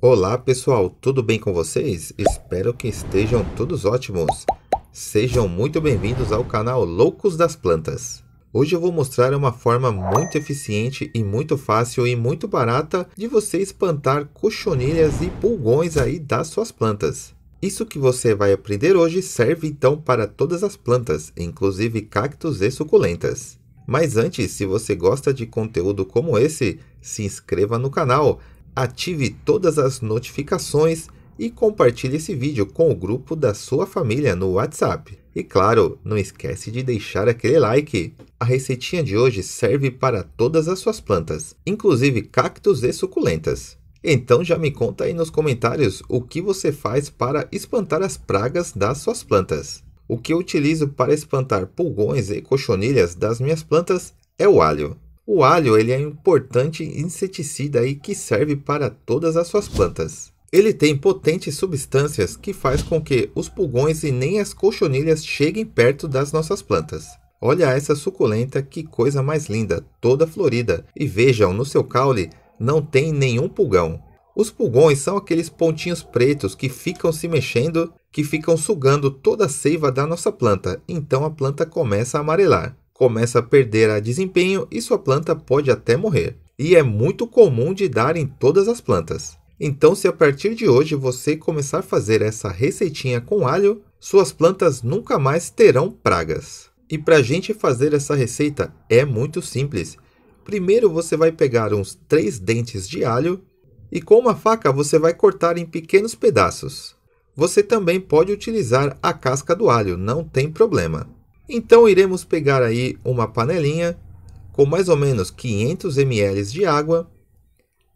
Olá pessoal, tudo bem com vocês? Espero que estejam todos ótimos. Sejam muito bem-vindos ao canal Loucos das Plantas. Hoje eu vou mostrar uma forma muito eficiente e muito fácil e muito barata de você espantar cochonilhas e pulgões aí das suas plantas. Isso que você vai aprender hoje serve então para todas as plantas, inclusive cactos e suculentas. Mas antes, se você gosta de conteúdo como esse, se inscreva no canal ative todas as notificações e compartilhe esse vídeo com o grupo da sua família no WhatsApp. E claro, não esquece de deixar aquele like. A receitinha de hoje serve para todas as suas plantas, inclusive cactos e suculentas. Então já me conta aí nos comentários o que você faz para espantar as pragas das suas plantas. O que eu utilizo para espantar pulgões e cochonilhas das minhas plantas é o alho. O alho ele é um importante inseticida e que serve para todas as suas plantas. Ele tem potentes substâncias que faz com que os pulgões e nem as cochonilhas cheguem perto das nossas plantas. Olha essa suculenta, que coisa mais linda, toda florida. E vejam, no seu caule não tem nenhum pulgão. Os pulgões são aqueles pontinhos pretos que ficam se mexendo, que ficam sugando toda a seiva da nossa planta, então a planta começa a amarelar começa a perder desempenho e sua planta pode até morrer. E é muito comum de dar em todas as plantas. Então, se a partir de hoje você começar a fazer essa receitinha com alho, suas plantas nunca mais terão pragas. E para a gente fazer essa receita é muito simples. Primeiro você vai pegar uns 3 dentes de alho e com uma faca você vai cortar em pequenos pedaços. Você também pode utilizar a casca do alho, não tem problema. Então iremos pegar aí uma panelinha com mais ou menos 500 ml de água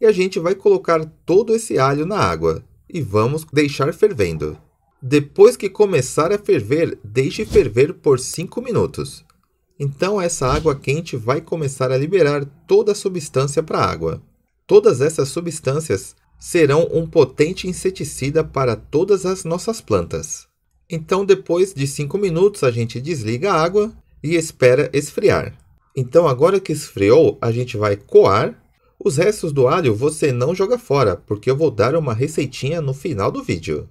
e a gente vai colocar todo esse alho na água e vamos deixar fervendo. Depois que começar a ferver, deixe ferver por 5 minutos. Então essa água quente vai começar a liberar toda a substância para a água. Todas essas substâncias serão um potente inseticida para todas as nossas plantas. Então, depois de 5 minutos, a gente desliga a água e espera esfriar. Então, agora que esfriou, a gente vai coar. Os restos do alho você não joga fora, porque eu vou dar uma receitinha no final do vídeo.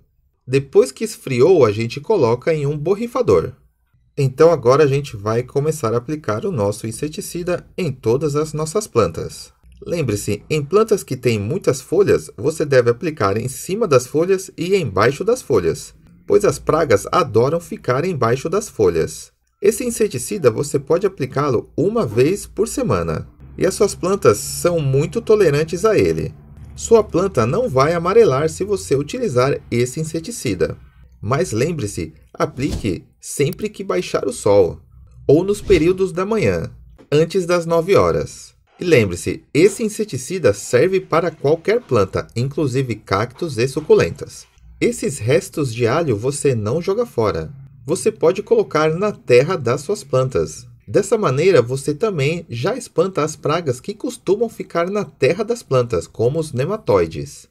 Depois que esfriou, a gente coloca em um borrifador. Então agora a gente vai começar a aplicar o nosso inseticida em todas as nossas plantas. Lembre-se, em plantas que têm muitas folhas, você deve aplicar em cima das folhas e embaixo das folhas pois as pragas adoram ficar embaixo das folhas. Esse inseticida você pode aplicá-lo uma vez por semana, e as suas plantas são muito tolerantes a ele. Sua planta não vai amarelar se você utilizar esse inseticida. Mas lembre-se, aplique sempre que baixar o sol, ou nos períodos da manhã, antes das 9 horas. E lembre-se, esse inseticida serve para qualquer planta, inclusive cactos e suculentas. Esses restos de alho você não joga fora. Você pode colocar na terra das suas plantas. Dessa maneira, você também já espanta as pragas que costumam ficar na terra das plantas, como os nematóides.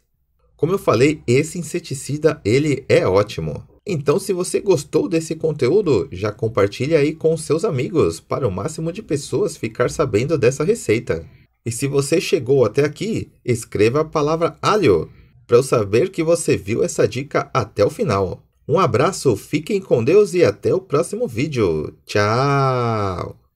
Como eu falei, esse inseticida ele é ótimo. Então, se você gostou desse conteúdo, já compartilhe aí com seus amigos para o máximo de pessoas ficar sabendo dessa receita. E se você chegou até aqui, escreva a palavra alho para eu saber que você viu essa dica até o final. Um abraço, fiquem com Deus e até o próximo vídeo. Tchau!